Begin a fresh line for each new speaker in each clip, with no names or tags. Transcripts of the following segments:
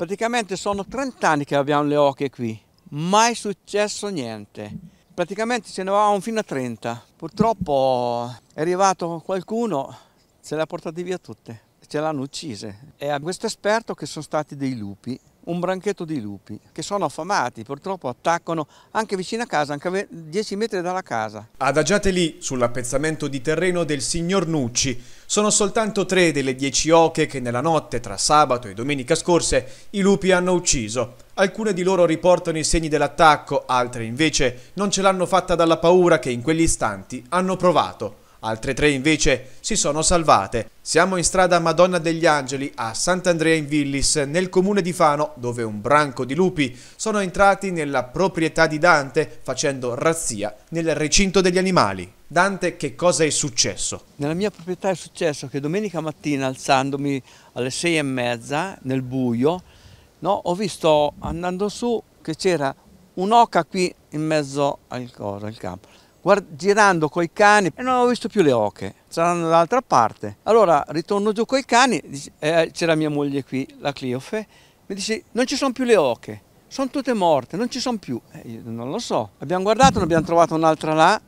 Praticamente sono 30 anni che abbiamo le oche qui, mai successo niente. Praticamente ce ne avevamo fino a 30. Purtroppo è arrivato qualcuno, ce le ha portate via tutte, ce le hanno uccise. E a questo esperto che sono stati dei lupi, un branchetto di lupi, che sono affamati, purtroppo attaccano anche vicino a casa, anche a 10 metri dalla casa.
Adagiate lì sull'appezzamento di terreno del signor Nucci, sono soltanto tre delle dieci oche che nella notte tra sabato e domenica scorse i lupi hanno ucciso. Alcune di loro riportano i segni dell'attacco, altre invece non ce l'hanno fatta dalla paura che in quegli istanti hanno provato. Altre tre invece si sono salvate. Siamo in strada Madonna degli Angeli a Sant'Andrea in Villis, nel comune di Fano, dove un branco di lupi sono entrati nella proprietà di Dante facendo razzia nel recinto degli animali. Dante, che cosa è successo? Nella mia proprietà è successo che domenica mattina, alzandomi alle sei e mezza,
nel buio, no, ho visto andando su che c'era un'oca qui in mezzo al, cosa, al campo. Guard girando coi cani e non ho visto più le oche, saranno dall'altra parte. Allora ritorno giù coi cani, eh, c'era mia moglie qui, la Cliofe, mi dice non ci sono più le oche, sono tutte morte, non ci sono più. Eh, non lo so. Abbiamo guardato, ne abbiamo trovato un'altra là,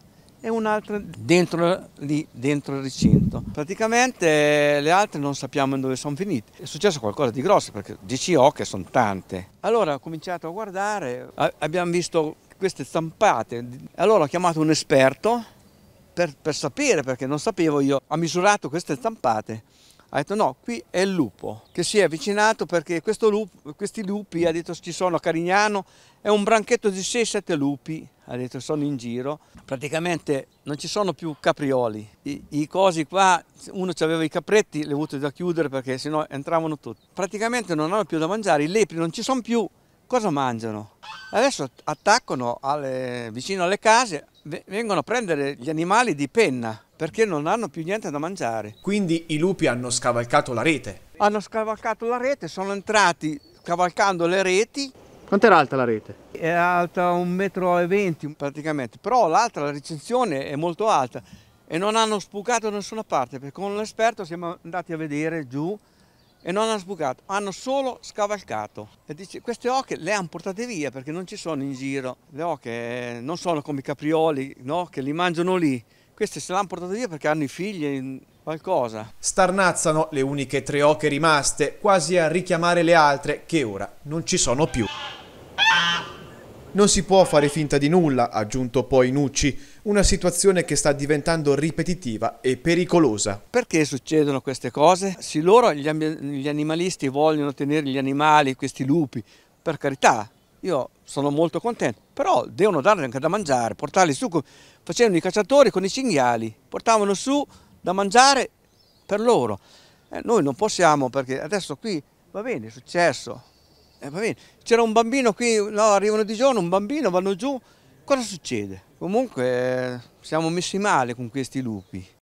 e un'altra dentro, dentro il recinto. Praticamente eh, le altre non sappiamo dove sono finite. È successo qualcosa di grosso perché 10 oche sono tante. Allora ho cominciato a guardare, abbiamo visto queste stampate. Allora ho chiamato un esperto per, per sapere, perché non sapevo io, ha misurato queste stampate ha detto no, qui è il lupo che si è avvicinato perché lupo, questi lupi, ha detto ci sono a Carignano, è un branchetto di 6-7 lupi ha detto sono in giro, praticamente non ci sono più caprioli. I, i cosi qua, uno aveva i capretti, li ha avuto da chiudere perché sennò entravano tutti. Praticamente non hanno più da mangiare, i lepri non ci sono più, cosa mangiano? Adesso attaccano alle, vicino alle case, vengono a prendere gli animali di penna perché non hanno più niente da mangiare. Quindi i lupi hanno scavalcato la rete? Hanno scavalcato la rete, sono entrati cavalcando le reti
quanto era alta la rete?
Era alta 1,20 m praticamente, però l'altra, la recensione, è molto alta e non hanno spucato da nessuna parte, perché con l'esperto siamo andati a vedere giù e non hanno spucato, hanno solo scavalcato. E dice, queste oche le hanno portate via perché non ci sono in giro. Le oche eh, non sono come i caprioli, no? Che li mangiano lì. Queste se le hanno portate via perché hanno
i figli, qualcosa. Starnazzano le uniche tre oche rimaste, quasi a richiamare le altre che ora non ci sono più. Non si può fare finta di nulla, ha aggiunto poi Nucci, una situazione che sta diventando ripetitiva e pericolosa.
Perché succedono queste cose? Se loro, gli, gli animalisti vogliono tenere gli animali, questi lupi, per carità, io sono molto contento, però devono dargli anche da mangiare, portarli su, facevano i cacciatori con i cinghiali, portavano su da mangiare per loro. Eh, noi non possiamo perché adesso qui va bene, è successo, eh, C'era un bambino qui, no, arrivano di giorno, un bambino, vanno giù, cosa succede? Comunque eh, siamo messi male con questi lupi.